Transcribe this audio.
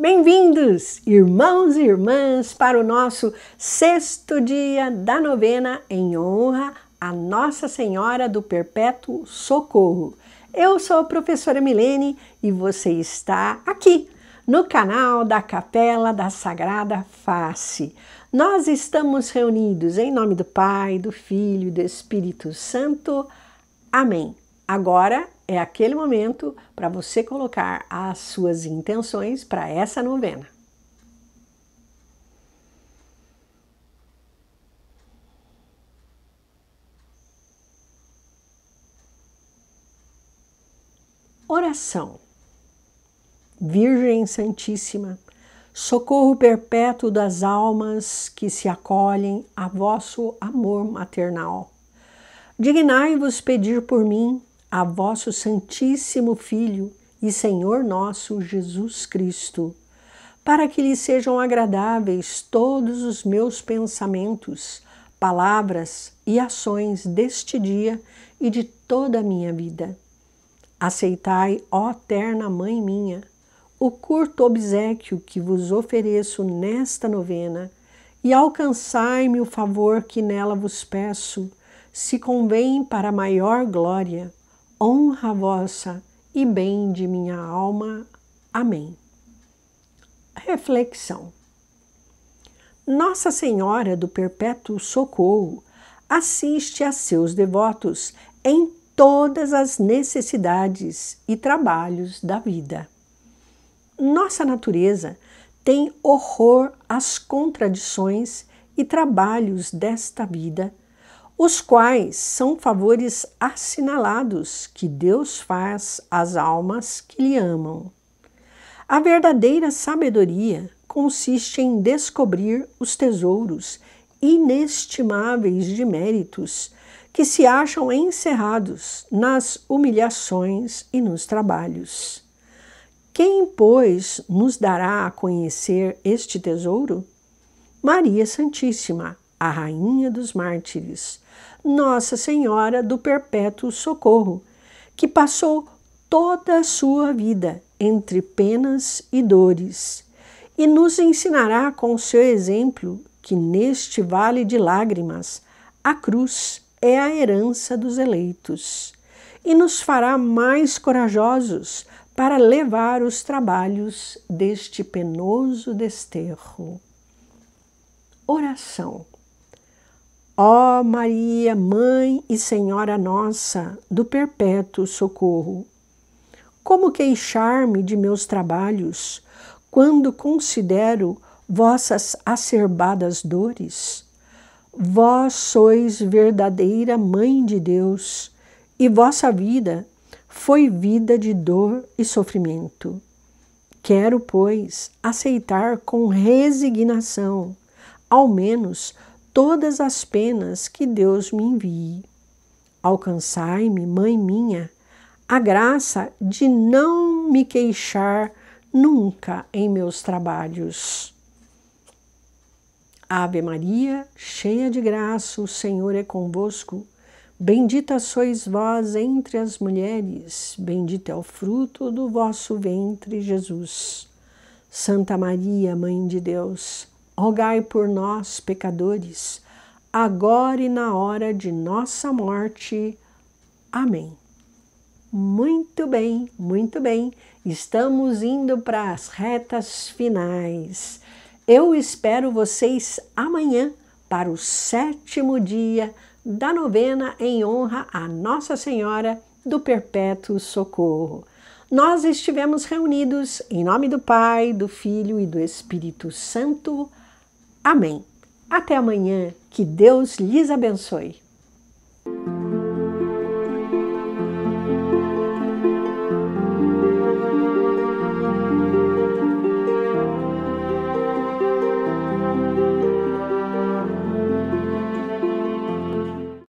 Bem-vindos, irmãos e irmãs, para o nosso sexto dia da novena em honra a Nossa Senhora do Perpétuo Socorro. Eu sou a professora Milene e você está aqui no canal da Capela da Sagrada Face. Nós estamos reunidos em nome do Pai, do Filho e do Espírito Santo. Amém. Agora é aquele momento para você colocar as suas intenções para essa novena. Oração. Virgem Santíssima, socorro perpétuo das almas que se acolhem a vosso amor maternal. Dignai-vos pedir por mim a vosso Santíssimo Filho e Senhor nosso Jesus Cristo, para que lhe sejam agradáveis todos os meus pensamentos, palavras e ações deste dia e de toda a minha vida. Aceitai, ó terna Mãe minha, o curto obsequio que vos ofereço nesta novena e alcançai-me o favor que nela vos peço, se convém para maior glória honra vossa e bem de minha alma. Amém. Reflexão. Nossa Senhora do Perpétuo Socorro assiste a seus devotos em todas as necessidades e trabalhos da vida. Nossa natureza tem horror às contradições e trabalhos desta vida os quais são favores assinalados que Deus faz às almas que lhe amam. A verdadeira sabedoria consiste em descobrir os tesouros inestimáveis de méritos que se acham encerrados nas humilhações e nos trabalhos. Quem, pois, nos dará a conhecer este tesouro? Maria Santíssima, a Rainha dos Mártires, Nossa Senhora do Perpétuo Socorro, que passou toda a sua vida entre penas e dores, e nos ensinará com seu exemplo que neste vale de lágrimas a cruz é a herança dos eleitos e nos fará mais corajosos para levar os trabalhos deste penoso desterro. Oração. Ó Maria, Mãe e Senhora Nossa, do perpétuo socorro, como queixar-me de meus trabalhos quando considero vossas acerbadas dores? Vós sois verdadeira Mãe de Deus e vossa vida foi vida de dor e sofrimento. Quero, pois, aceitar com resignação, ao menos, todas as penas que Deus me envie. Alcançai-me, mãe minha, a graça de não me queixar nunca em meus trabalhos. Ave Maria, cheia de graça, o Senhor é convosco. Bendita sois vós entre as mulheres, bendito é o fruto do vosso ventre, Jesus. Santa Maria, Mãe de Deus, rogai por nós, pecadores, agora e na hora de nossa morte. Amém. Muito bem, muito bem. Estamos indo para as retas finais. Eu espero vocês amanhã para o sétimo dia da novena em honra a Nossa Senhora do Perpétuo Socorro. Nós estivemos reunidos em nome do Pai, do Filho e do Espírito Santo. Amém. Até amanhã. Que Deus lhes abençoe.